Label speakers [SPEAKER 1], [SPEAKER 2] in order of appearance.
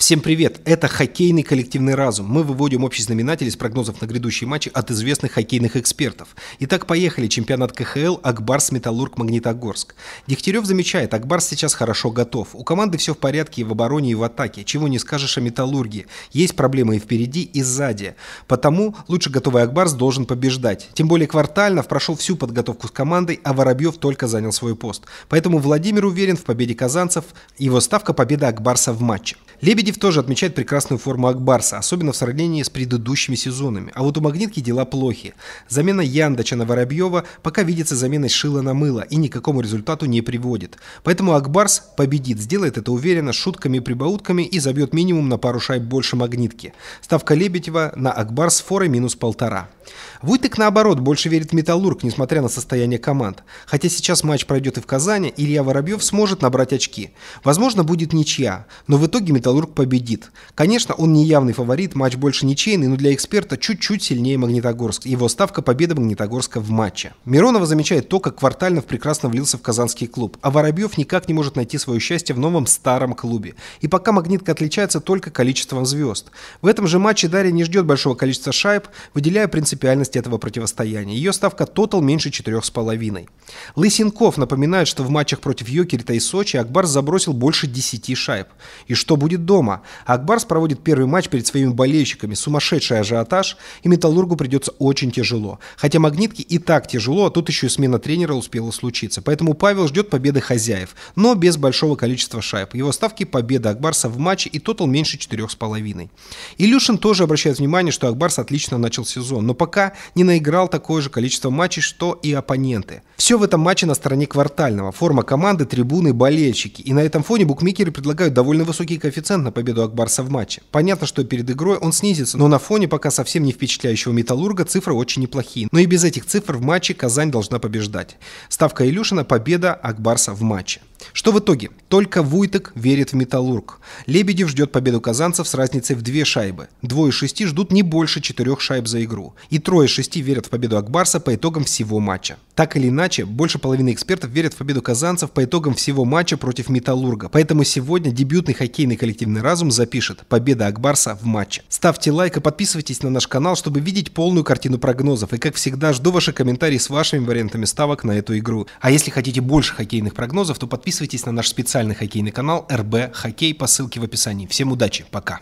[SPEAKER 1] Всем привет! Это хоккейный коллективный разум. Мы выводим общий знаменатель из прогнозов на грядущие матчи от известных хоккейных экспертов. Итак, поехали. Чемпионат КХЛ Акбарс Металлург Магнитогорск. Дегтярев замечает, Акбарс сейчас хорошо готов. У команды все в порядке и в обороне, и в атаке. Чего не скажешь о Металлурге. Есть проблемы и впереди, и сзади. Потому лучше готовый Акбарс должен побеждать. Тем более квартально прошел всю подготовку с командой, а Воробьев только занял свой пост. Поэтому Владимир уверен в победе казанцев. Его ставка победа Акбарса в матче. Лебеди Лебедев тоже отмечает прекрасную форму Акбарса, особенно в сравнении с предыдущими сезонами. А вот у Магнитки дела плохи. Замена Яндача на Воробьева пока видится заменой шила на мыло и никакому результату не приводит. Поэтому Акбарс победит, сделает это уверенно, шутками и прибаутками и забьет минимум на пару шайб больше Магнитки. Ставка Лебедева на Акбарс с минус полтора. Вуйтык, наоборот, больше верит Металлург, несмотря на состояние команд. Хотя сейчас матч пройдет и в Казани, Илья Воробьев сможет набрать очки. Возможно, будет ничья, но в итоге Металлург победит. Конечно, он не явный фаворит, матч больше ничейный, но для эксперта чуть-чуть сильнее Магнитогорск. Его ставка победа Магнитогорска в матче. Миронова замечает то, как Квартальнов прекрасно влился в казанский клуб, а Воробьев никак не может найти свое счастье в новом старом клубе. И пока Магнитка отличается только количеством звезд. В этом же матче Дарья не ждет большого количества шайб, выделяя принципиальность этого противостояния. Ее ставка тотал меньше 4,5. Лысенков напоминает, что в матчах против Йокерита и Сочи Акбар забросил больше 10 шайб. И что будет дома? дома. Акбарс проводит первый матч перед своими болельщиками. Сумасшедший ажиотаж, и Металлургу придется очень тяжело. Хотя магнитки и так тяжело, а тут еще и смена тренера успела случиться. Поэтому Павел ждет победы хозяев, но без большого количества шайб. Его ставки победа Акбарса в матче и тотал меньше 4,5. Илюшин тоже обращает внимание, что Акбарс отлично начал сезон, но пока не наиграл такое же количество матчей, что и оппоненты. Все в этом матче на стороне квартального. Форма команды, трибуны, болельщики. И на этом фоне букмекеры предлагают довольно высокий коэффициент на победу Акбарса в матче. Понятно, что перед игрой он снизится, но на фоне пока совсем не впечатляющего Металлурга цифры очень неплохие. Но и без этих цифр в матче Казань должна побеждать. Ставка Илюшина – победа Акбарса в матче. Что в итоге? Только Вуйтек верит в «Металлург». Лебедев ждет победу казанцев с разницей в две шайбы. Двое шести ждут не больше четырех шайб за игру. И трое шести верят в победу Акбарса по итогам всего матча. Так или иначе, больше половины экспертов верят в победу казанцев по итогам всего матча против «Металлурга». Поэтому сегодня дебютный хоккейный коллективный разум запишет «Победа Акбарса в матче». Ставьте лайк и подписывайтесь на наш канал, чтобы видеть полную картину прогнозов. И как всегда, жду ваши комментарии с вашими вариантами ставок на эту игру. А если хотите больше хоккейных прогнозов, то подписывайтесь подписывайтесь на наш специальный хоккейный канал РБ Хоккей по ссылке в описании. Всем удачи, пока!